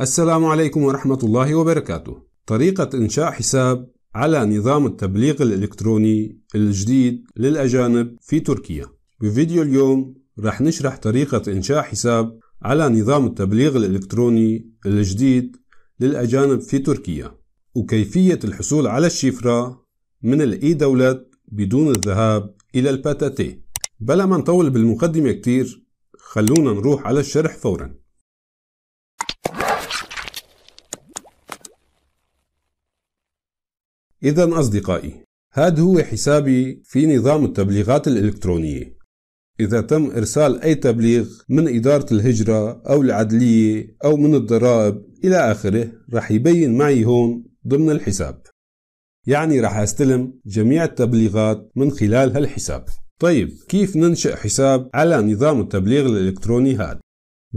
السلام عليكم ورحمة الله وبركاته. طريقة إنشاء حساب على نظام التبليغ الإلكتروني الجديد للأجانب في تركيا. بفيديو اليوم رح نشرح طريقة إنشاء حساب على نظام التبليغ الإلكتروني الجديد للأجانب في تركيا وكيفية الحصول على الشفرة من الإي دولات بدون الذهاب إلى الباتاتي بلا ما نطول بالمقدمة كتير خلونا نروح على الشرح فوراً إذا أصدقائي هذا هو حسابي في نظام التبليغات الإلكترونية إذا تم إرسال أي تبليغ من إدارة الهجرة أو العدلية أو من الضرائب إلى آخره رح يبين معي هون ضمن الحساب يعني رح أستلم جميع التبليغات من خلال هالحساب طيب كيف ننشئ حساب على نظام التبليغ الإلكتروني هذا؟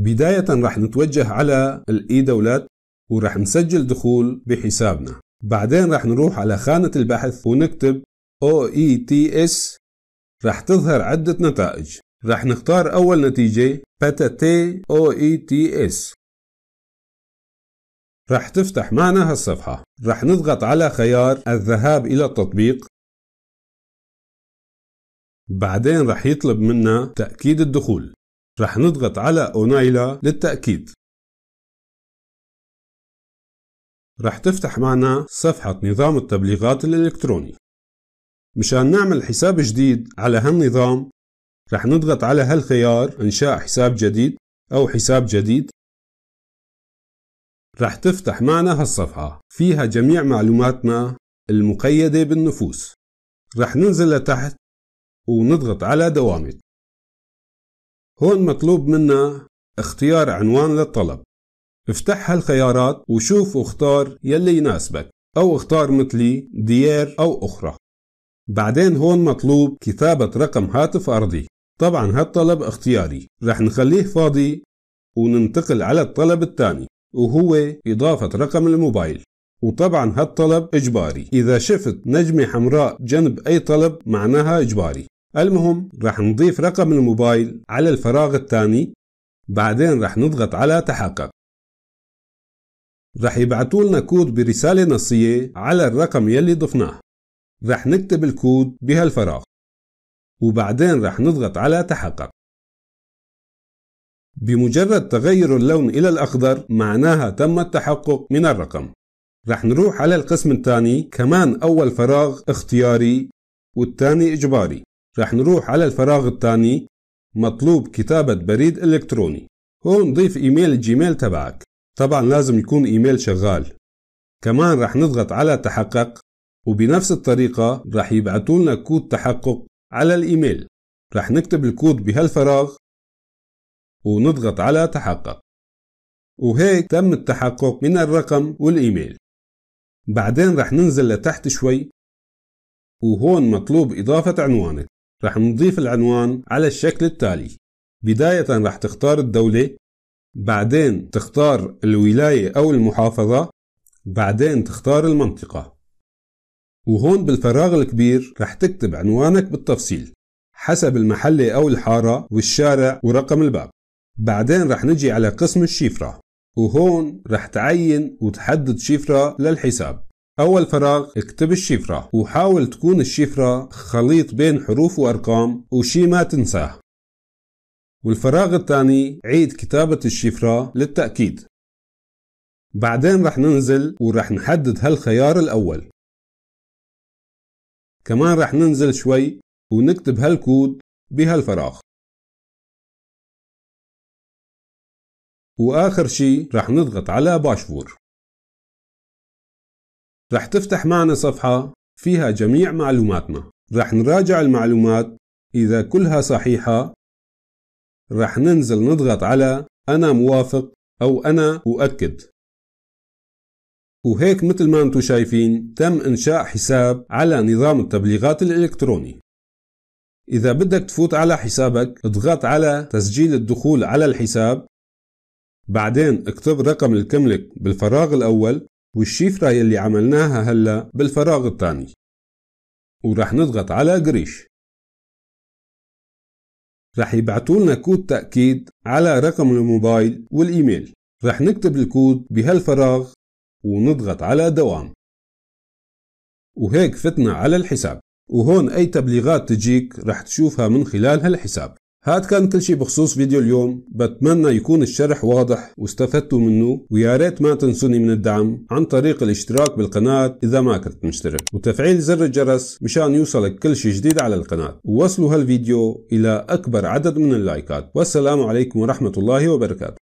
بداية رح نتوجه على الإي دولات ورح نسجل دخول بحسابنا بعدين رح نروح على خانة البحث ونكتب OETS رح تظهر عدة نتائج رح نختار أول نتيجة باتاتي OETS رح تفتح معنا هالصفحة رح نضغط على خيار الذهاب إلى التطبيق بعدين رح يطلب منا تأكيد الدخول رح نضغط على أونايلا للتأكيد رح تفتح معنا صفحة نظام التبليغات الإلكتروني مشان نعمل حساب جديد على هالنظام رح نضغط على هالخيار إنشاء حساب جديد أو حساب جديد رح تفتح معنا هالصفحة فيها جميع معلوماتنا المقيدة بالنفوس رح ننزل لتحت ونضغط على دوامت هون مطلوب منا اختيار عنوان للطلب افتح هالخيارات وشوف واختار يلي يناسبك أو اختار مثلي ديار أو أخرى بعدين هون مطلوب كتابة رقم هاتف أرضي طبعا هالطلب اختياري رح نخليه فاضي وننتقل على الطلب الثاني وهو إضافة رقم الموبايل وطبعا هالطلب إجباري إذا شفت نجمة حمراء جنب أي طلب معناها إجباري المهم رح نضيف رقم الموبايل على الفراغ الثاني بعدين رح نضغط على تحقق رح يبعثوا لنا كود برسالة نصية على الرقم يلي ضفناه رح نكتب الكود بهالفراغ وبعدين رح نضغط على تحقق بمجرد تغير اللون إلى الأخضر معناها تم التحقق من الرقم رح نروح على القسم الثاني كمان أول فراغ اختياري والثاني إجباري رح نروح على الفراغ الثاني مطلوب كتابة بريد إلكتروني هون ضيف إيميل الجيميل تبعك طبعا لازم يكون إيميل شغال كمان رح نضغط على تحقق وبنفس الطريقة رح يبعثوا لنا كود تحقق على الإيميل رح نكتب الكود بهالفراغ ونضغط على تحقق وهيك تم التحقق من الرقم والإيميل بعدين رح ننزل لتحت شوي وهون مطلوب إضافة عنوانك رح نضيف العنوان على الشكل التالي بداية رح تختار الدولة بعدين تختار الولاية أو المحافظة بعدين تختار المنطقة وهون بالفراغ الكبير رح تكتب عنوانك بالتفصيل حسب المحلة أو الحارة والشارع ورقم الباب بعدين رح نجي على قسم الشفرة وهون رح تعين وتحدد شفرة للحساب أول فراغ اكتب الشفرة وحاول تكون الشفرة خليط بين حروف وأرقام وشي ما تنساه والفراغ الثاني عيد كتابة الشفرة للتأكيد بعدين رح ننزل ورح نحدد هالخيار الأول كمان رح ننزل شوي ونكتب هالكود بهالفراغ وآخر شي رح نضغط على باشفور رح تفتح معنا صفحة فيها جميع معلوماتنا رح نراجع المعلومات إذا كلها صحيحة رح ننزل نضغط على أنا موافق أو أنا أؤكد وهيك مثل ما انتم شايفين تم إنشاء حساب على نظام التبليغات الإلكتروني إذا بدك تفوت على حسابك اضغط على تسجيل الدخول على الحساب بعدين اكتب رقم الكملك بالفراغ الأول والشيفرة يلي عملناها هلا بالفراغ الثاني ورح نضغط على قريش رح يبعتولنا كود تأكيد على رقم الموبايل والإيميل رح نكتب الكود بهالفراغ ونضغط على دوام وهيك فتنا على الحساب وهون أي تبليغات تجيك رح تشوفها من خلال هالحساب هاد كان كل شيء بخصوص فيديو اليوم بتمنى يكون الشرح واضح واستفدتوا منه ويا ريت ما تنسوني من الدعم عن طريق الاشتراك بالقناة إذا ما كنت مشترك وتفعيل زر الجرس مشان يوصلك كل شيء جديد على القناة ووصلوا هالفيديو إلى أكبر عدد من اللايكات والسلام عليكم ورحمة الله وبركاته